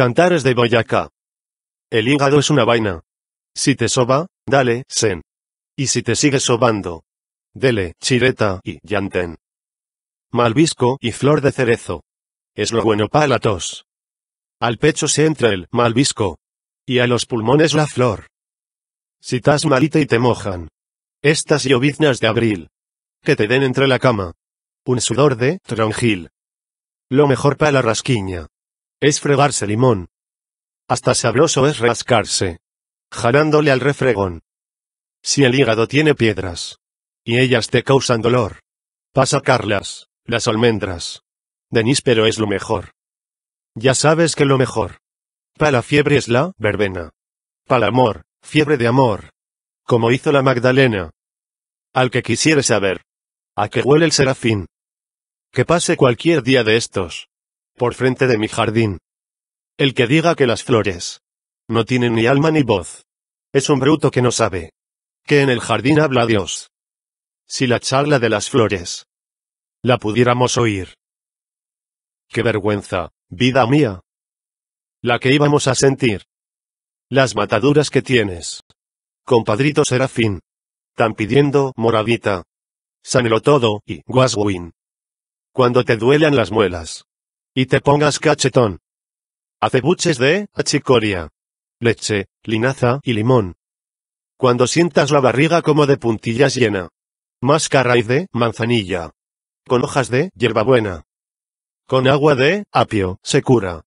Cantares de Boyacá. El hígado es una vaina. Si te soba, dale, sen. Y si te sigue sobando. Dele, chireta y llanten. Malvisco y flor de cerezo. Es lo bueno para la tos. Al pecho se entra el malvisco. Y a los pulmones la flor. Si estás malita y te mojan. Estas lloviznas de abril. Que te den entre la cama. Un sudor de tronjil. Lo mejor para la rasquiña. Es fregarse limón. Hasta sabroso es rascarse. Jalándole al refregón. Si el hígado tiene piedras. Y ellas te causan dolor. pasa carlas, las almendras. De pero es lo mejor. Ya sabes que lo mejor. Pa' la fiebre es la verbena. Pa' el amor, fiebre de amor. Como hizo la Magdalena. Al que quisiere saber. A que huele el serafín. Que pase cualquier día de estos por frente de mi jardín. El que diga que las flores no tienen ni alma ni voz, es un bruto que no sabe que en el jardín habla Dios. Si la charla de las flores la pudiéramos oír. ¡Qué vergüenza, vida mía! La que íbamos a sentir. Las mataduras que tienes. Compadrito Serafín. Tan pidiendo, moradita. Sanelo todo, y, Guaswin. Cuando te duelan las muelas. Y te pongas cachetón. Acebuches de achicoria, leche, linaza y limón. Cuando sientas la barriga como de puntillas llena. Máscara y de manzanilla. Con hojas de hierbabuena. Con agua de apio se cura.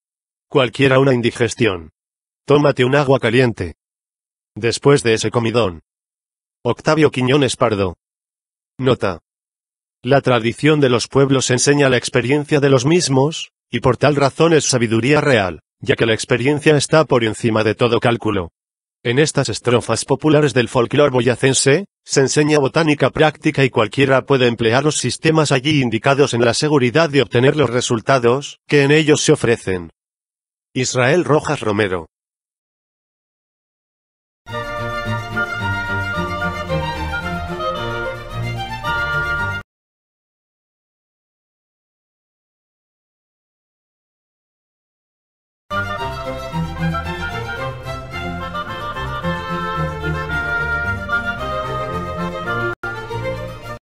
Cualquiera una indigestión. Tómate un agua caliente. Después de ese comidón. Octavio Quiñones Pardo. Nota. La tradición de los pueblos enseña la experiencia de los mismos, y por tal razón es sabiduría real, ya que la experiencia está por encima de todo cálculo. En estas estrofas populares del folclore boyacense, se enseña botánica práctica y cualquiera puede emplear los sistemas allí indicados en la seguridad de obtener los resultados que en ellos se ofrecen. Israel Rojas Romero